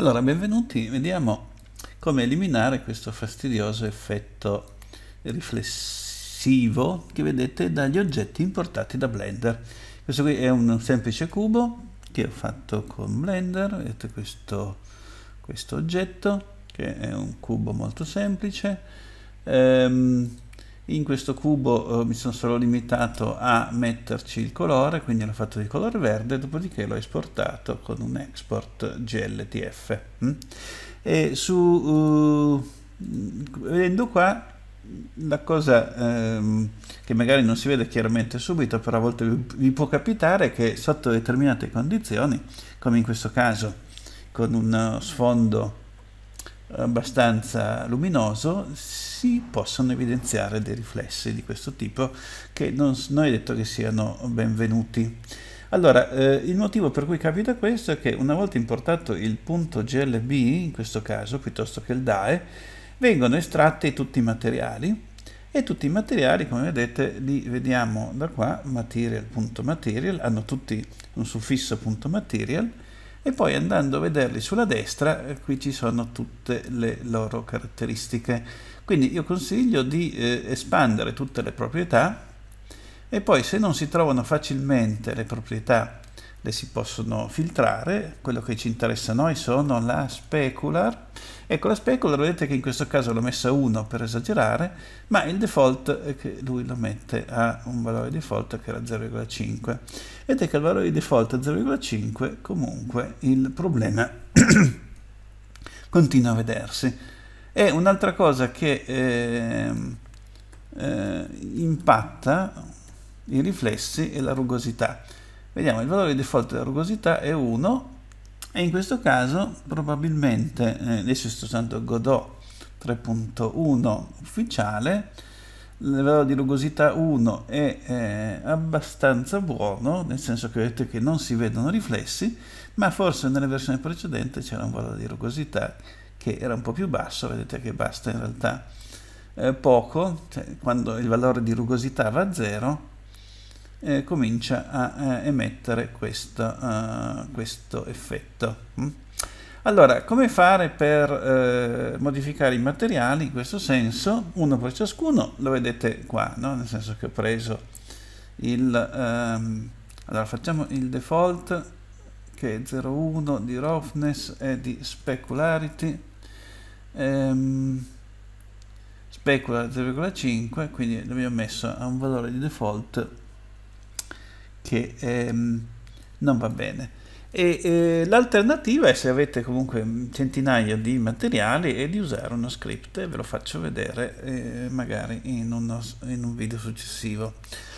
Allora, benvenuti, vediamo come eliminare questo fastidioso effetto riflessivo che vedete dagli oggetti importati da Blender. Questo qui è un semplice cubo che ho fatto con Blender, vedete questo, questo oggetto che è un cubo molto semplice. Ehm, in questo cubo eh, mi sono solo limitato a metterci il colore quindi l'ho fatto di colore verde dopodiché l'ho esportato con un export gltf mm? e su uh, vedendo qua la cosa ehm, che magari non si vede chiaramente subito però a volte vi, vi può capitare che sotto determinate condizioni come in questo caso con uno sfondo abbastanza luminoso si possono evidenziare dei riflessi di questo tipo che non, non è detto che siano benvenuti. Allora, eh, il motivo per cui capita questo è che una volta importato il punto GLB, in questo caso, piuttosto che il DAE, vengono estratti tutti i materiali e tutti i materiali, come vedete, li vediamo da qua, material.material, hanno tutti un suffisso .material e poi andando a vederli sulla destra eh, qui ci sono tutte le loro caratteristiche quindi io consiglio di eh, espandere tutte le proprietà e poi se non si trovano facilmente le proprietà le si possono filtrare, quello che ci interessa a noi sono la specular, ecco la specular vedete che in questo caso l'ho messa a 1 per esagerare, ma il default è che lui lo mette a un valore default che era 0,5, vedete che il valore di default è 0,5 comunque il problema continua a vedersi. E un'altra cosa che eh, eh, impatta i riflessi è la rugosità. Vediamo, il valore di default della rugosità è 1 e in questo caso probabilmente, eh, adesso sto usando Godot 3.1 ufficiale, il valore di rugosità 1 è eh, abbastanza buono, nel senso che vedete che non si vedono riflessi, ma forse nella versione precedente c'era un valore di rugosità che era un po' più basso, vedete che basta in realtà eh, poco, cioè, quando il valore di rugosità va a 0 eh, comincia a eh, emettere questo, uh, questo effetto. Mm? Allora, come fare per eh, modificare i materiali in questo senso? Uno per ciascuno, lo vedete qua, no? nel senso che ho preso il... Um, allora, facciamo il default che è 0,1 di roughness e di specularity. Um, specula 0,5, quindi l'abbiamo messo a un valore di default che ehm, non va bene. E eh, l'alternativa è se avete comunque centinaia di materiali e di usare uno script, ve lo faccio vedere eh, magari in, uno, in un video successivo.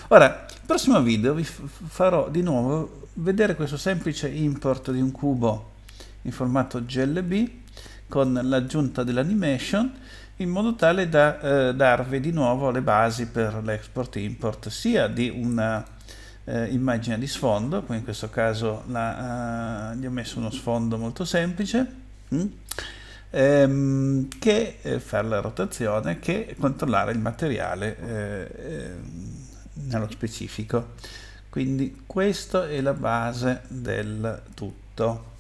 Ora, nel prossimo video vi farò di nuovo vedere questo semplice import di un cubo in formato GLB con l'aggiunta dell'animation in modo tale da eh, darvi di nuovo le basi per l'export import sia di una eh, immagine di sfondo, poi in questo caso la, uh, gli ho messo uno sfondo molto semplice, mh, mm? ehm, che eh, fare la rotazione, che controllare il materiale eh, ehm, nello specifico. Quindi questa è la base del tutto.